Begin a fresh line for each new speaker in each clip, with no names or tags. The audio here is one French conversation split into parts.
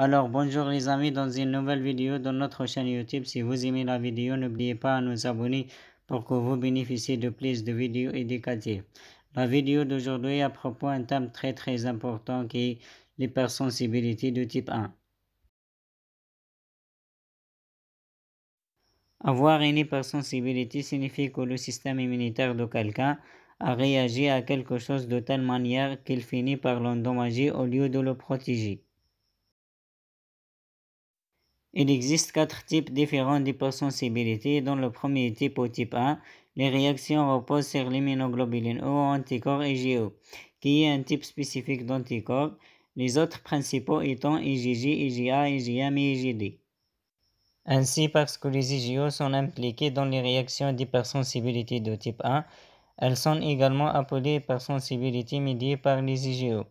Alors bonjour les amis dans une nouvelle vidéo dans notre chaîne YouTube. Si vous aimez la vidéo, n'oubliez pas à nous abonner pour que vous bénéficiez de plus de vidéos éducatives. La vidéo d'aujourd'hui à propos un thème très très important qui est l'hypersensibilité de type 1. Avoir une hypersensibilité signifie que le système immunitaire de quelqu'un a réagi à quelque chose de telle manière qu'il finit par l'endommager au lieu de le protéger. Il existe quatre types différents d'hypersensibilité, dont le premier type au type 1. Les réactions reposent sur l'immunoglobuline O, anticorps IgE, qui est un type spécifique d'anticorps, les autres principaux étant IgG, IgA, IgM et IgD. Ainsi, parce que les IGO sont impliqués dans les réactions d'hypersensibilité de type 1, elles sont également appelées hypersensibilité médiée par les IGO.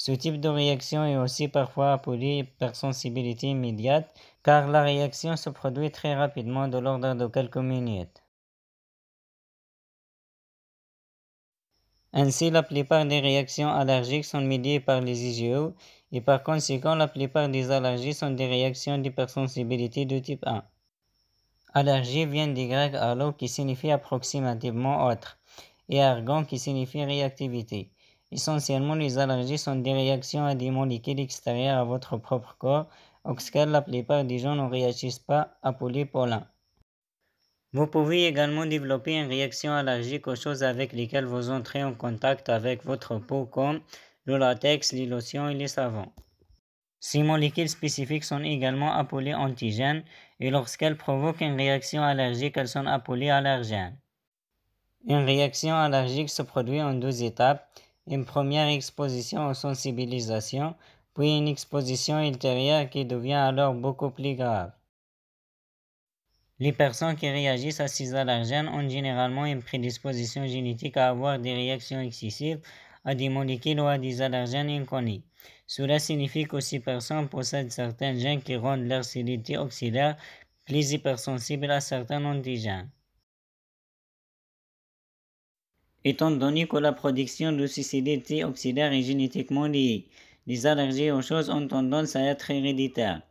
Ce type de réaction est aussi parfois appelé hypersensibilité immédiate, car la réaction se produit très rapidement de l'ordre de quelques minutes. Ainsi, la plupart des réactions allergiques sont médiées par les IGO, e et par conséquent, la plupart des allergies sont des réactions d'hypersensibilité de type 1. Allergie vient du grec allo qui signifie approximativement autre et argon qui signifie réactivité. Essentiellement, les allergies sont des réactions à des molécules extérieures à votre propre corps, auxquelles la plupart des gens ne réagissent pas, à pollen. Vous pouvez également développer une réaction allergique aux choses avec lesquelles vous entrez en contact avec votre peau, comme le latex, les lotions et les savons. Ces molécules spécifiques sont également appelées antigènes et lorsqu'elles provoquent une réaction allergique, elles sont appelées allergènes. Une réaction allergique se produit en deux étapes une première exposition aux sensibilisations, puis une exposition ultérieure qui devient alors beaucoup plus grave. Les personnes qui réagissent à ces allergènes ont généralement une prédisposition génétique à avoir des réactions excessives à des molécules ou à des allergènes inconnus. Cela signifie que ces personnes possèdent certains gènes qui rendent leur cellule oxydaire plus hypersensible à certains antigènes étant donné que la production de ces oxydaire est génétiquement liée. Les allergies aux choses ont tendance à être héréditaires.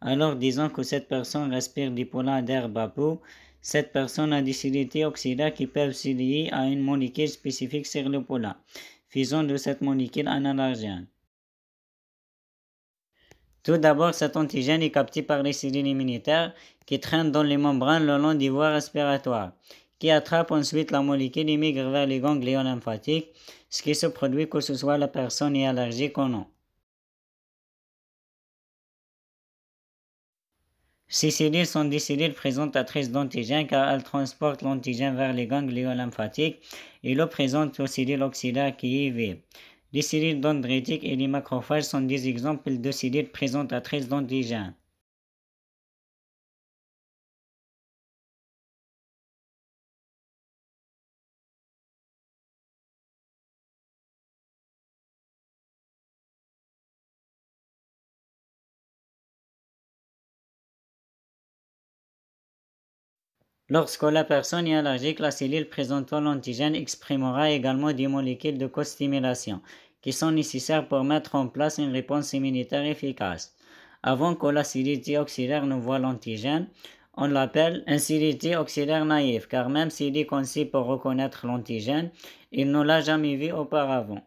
Alors disons que cette personne respire du pollen d'herbe à peau, cette personne a des CDT oxydaires qui peuvent se lier à une molécule spécifique sur le pollen, faisant de cette molécule un allergène. Tout d'abord, cet antigène est capté par les cellules immunitaires qui traînent dans les membranes le long des voies respiratoires qui attrape ensuite la molécule et migre vers les ganglions lymphatiques, ce qui se produit que ce soit la personne est allergique ou non. Ces cellules sont des cellules présentatrices d'antigènes car elles transportent l'antigène vers les ganglions lymphatiques et le présentent aux cellules oxydaires qui y vivent. Les cellules dendritiques et les macrophages sont des exemples de cellules présentatrices d'antigènes. Lorsque la personne est allergique, la cellule présentant l'antigène exprimera également des molécules de co-stimulation qui sont nécessaires pour mettre en place une réponse immunitaire efficace. Avant que la cellule auxiliaire ne voit l'antigène, on l'appelle un cellule auxiliaire naïf, car même s'il est conçu pour reconnaître l'antigène, il ne l'a jamais vu auparavant.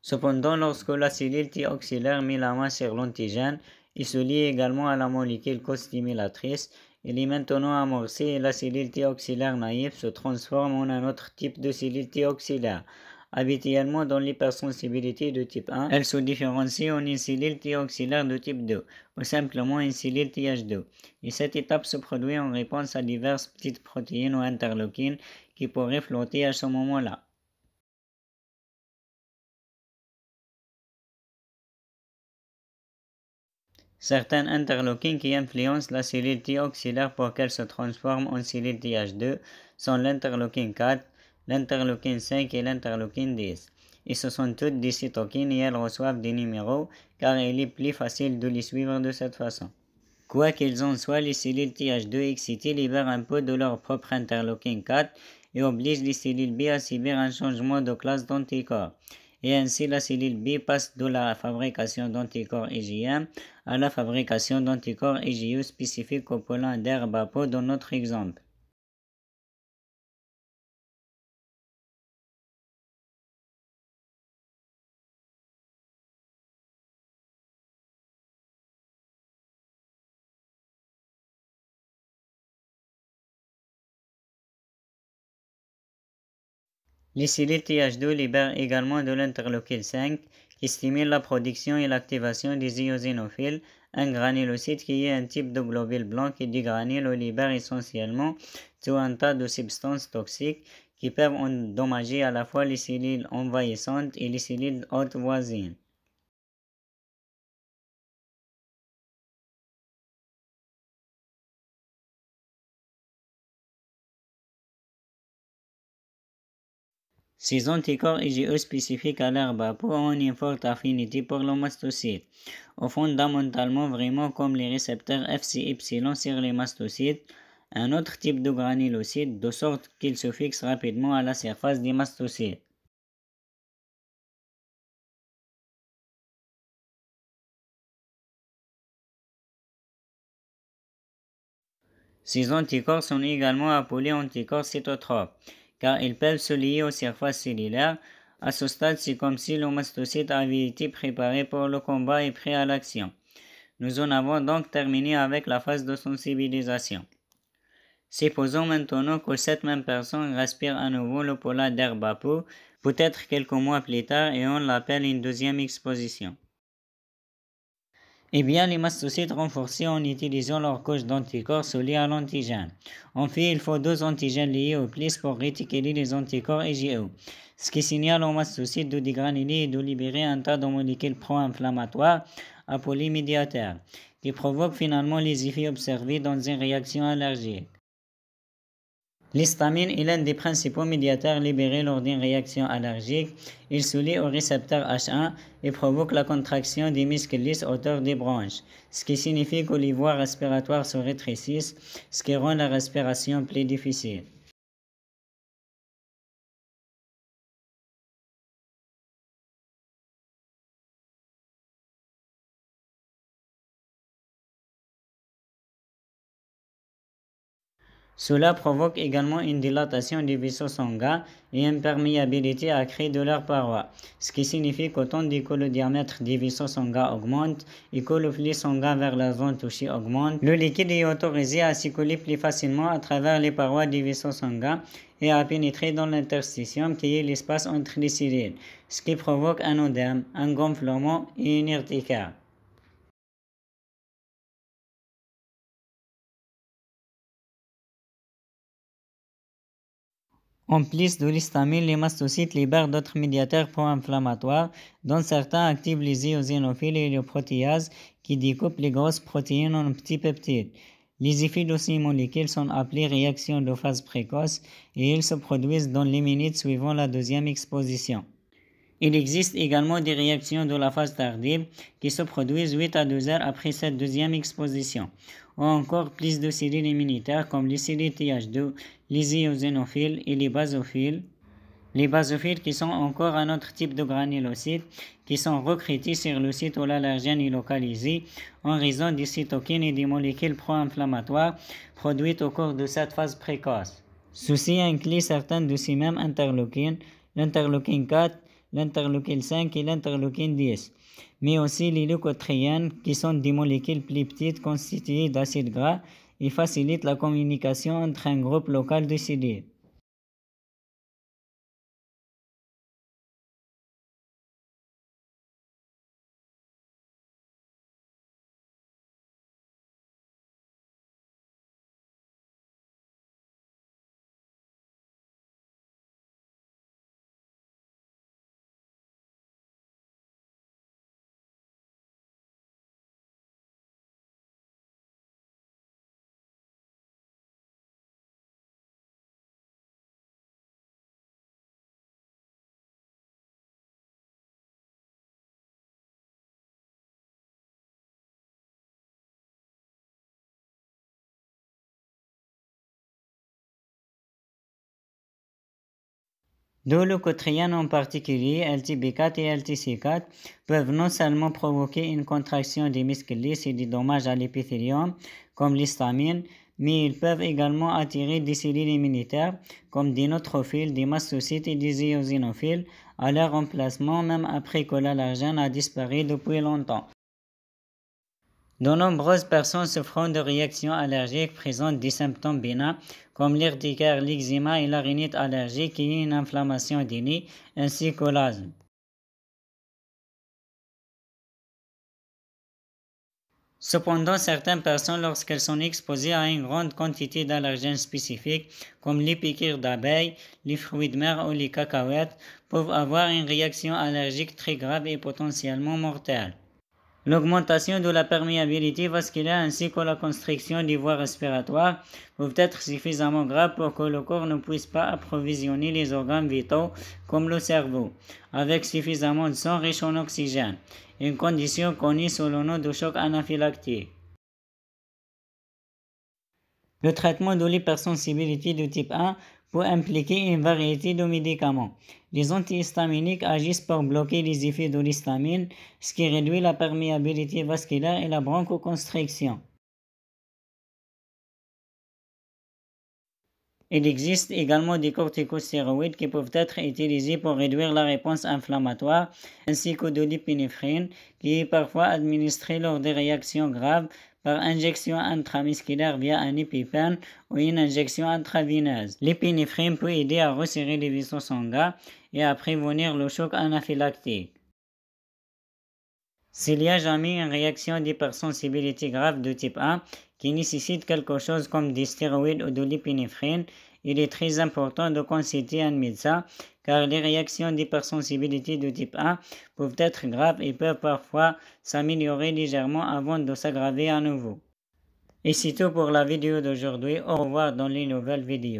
Cependant, lorsque la cellule auxiliaire met la main sur l'antigène, il se lie également à la molécule costimulatrice Il est maintenant amorcé et la cellule T naïve se transforme en un autre type de cellule T auxiliaire. Habituellement dans l'hypersensibilité de type 1, elle se différencie en une cellule T de type 2 ou simplement une cellule TH2. Et cette étape se produit en réponse à diverses petites protéines ou interleukines qui pourraient flotter à ce moment-là. certains interloquines qui influencent la cellule t auxiliaire pour qu'elle se transforme en cellule TH2 sont l'interloquin 4, l'interlocking 5 et l'interlocking 10. Ils se sont toutes des cytokines et elles reçoivent des numéros car il est plus facile de les suivre de cette façon. Quoi qu'ils en soient, les cellules TH2 excitées libèrent un peu de leur propre interloquin 4 et obligent les cellules B à subir un changement de classe d'anticorps et ainsi la cellule B passe de la fabrication d'anticorps IgM à la fabrication d'anticorps IgU spécifiques au pollen d'herbe à peau dans notre exemple. Les cellules TH2 libère également de l'interleukine 5 qui stimule la production et l'activation des iosinophiles, un granulocyte qui est un type de globule blanc qui dégranule libère essentiellement tout un tas de substances toxiques qui peuvent endommager à la fois les cellules envahissantes et les cellules hôtes voisines. Ces anticorps IgE spécifiques à l'herbe ont une forte affinité pour le mastocyte, fondamentalement vraiment comme les récepteurs FCY sur les mastocytes, un autre type de granulocyte, de sorte qu'ils se fixent rapidement à la surface des mastocytes. Ces anticorps sont également appelés anticorps cytotropes car ils peuvent se lier aux surfaces cellulaires. À ce stade, c'est comme si le mastocyte avait été préparé pour le combat et prêt à l'action. Nous en avons donc terminé avec la phase de sensibilisation. Supposons maintenant que cette même personne respire à nouveau le pola d'herbe à peut-être quelques mois plus tard, et on l'appelle une deuxième exposition. Eh bien, les mastocytes renforcés en utilisant leur couche d'anticorps liés à l'antigène. En fait, il faut deux antigènes liés au plis pour réticuler les anticorps IgE, ce qui signale aux mastocytes de dégranuler et de libérer un tas de molécules pro-inflammatoires à polymédiateurs, qui provoquent finalement les effets observés dans une réaction allergique. L'histamine est l'un des principaux médiateurs libérés lors d'une réaction allergique. Il se lie au récepteur H1 et provoque la contraction des muscles lisses autour des branches, ce qui signifie que les voies respiratoires se rétrécissent, ce qui rend la respiration plus difficile. Cela provoque également une dilatation des vaisseaux sanguins et une perméabilité accrue de leurs parois, ce qui signifie qu'autant que le diamètre des vaisseaux sanguins augmente et que le flux sanguin vers la zone touchée augmente, le liquide est autorisé à circuler plus facilement à travers les parois des vaisseaux sanguins et à pénétrer dans l'interstitium qui est l'espace entre les cellules, ce qui provoque un odème, un gonflement et une urticaire. En plus de l'histamine, les mastocytes libèrent d'autres médiateurs pro-inflammatoires, dont certains activent les iosinophiles et les protéases qui découpent les grosses protéines en petits peptides. Les effets de ces molécules sont appelés réactions de phase précoce et ils se produisent dans les minutes suivant la deuxième exposition. Il existe également des réactions de la phase tardive qui se produisent 8 à 2 heures après cette deuxième exposition ou encore plus de cellules immunitaires comme les cellules TH2, les éosinophiles et les basophiles. Les basophiles qui sont encore un autre type de granulocytes qui sont recrutés sur le site où l'allergène est localisé en raison des cytokines et des molécules pro-inflammatoires produites au cours de cette phase précoce. Ceci inclut certaines de ces mêmes interleukines, l'interleukine 4, l'interleukine 5 et l'interleukine 10, mais aussi les leucotriènes qui sont des molécules plus constituées d'acides gras et facilitent la communication entre un groupe local de CD. Deux en particulier, LTB4 et LTC4, peuvent non seulement provoquer une contraction des muscles et des dommages à l'épithélium, comme l'histamine, mais ils peuvent également attirer des cellules immunitaires, comme des neutrophiles, des mastocytes et des éosinophiles, à leur remplacement même après que l'allergène a disparu depuis longtemps. De nombreuses personnes souffrant de réactions allergiques présentent des symptômes bénins comme l'urticaire, l'eczéma et la rhinite allergique qui est une inflammation des nids, ainsi que l'asthme. Cependant, certaines personnes, lorsqu'elles sont exposées à une grande quantité d'allergènes spécifiques, comme les piqûres d'abeilles, les fruits de mer ou les cacahuètes, peuvent avoir une réaction allergique très grave et potentiellement mortelle. L'augmentation de la perméabilité vasculaire ainsi que la constriction des voies respiratoires peuvent être suffisamment graves pour que le corps ne puisse pas approvisionner les organes vitaux comme le cerveau avec suffisamment de sang riche en oxygène, une condition connue sous le nom de choc anaphylactique. Le traitement de l'hypersensibilité de type 1 pour impliquer une variété de médicaments. Les antihistaminiques agissent pour bloquer les effets de l'histamine, ce qui réduit la perméabilité vasculaire et la bronchoconstriction. Il existe également des corticostéroïdes qui peuvent être utilisés pour réduire la réponse inflammatoire, ainsi que de l'épinéphrine, qui est parfois administrée lors des réactions graves par injection intramusculaire via un épipène ou une injection intraveineuse. L'épinéphrine peut aider à resserrer les vaisseaux sanguins et à prévenir le choc anaphylactique. S'il y a jamais une réaction d'hypersensibilité grave de type 1 qui nécessite quelque chose comme des stéroïdes ou de l'épinéphrine, il est très important de consulter un médecin car les réactions d'hypersensibilité de type 1 peuvent être graves et peuvent parfois s'améliorer légèrement avant de s'aggraver à nouveau. Et c'est tout pour la vidéo d'aujourd'hui. Au revoir dans les nouvelles vidéos.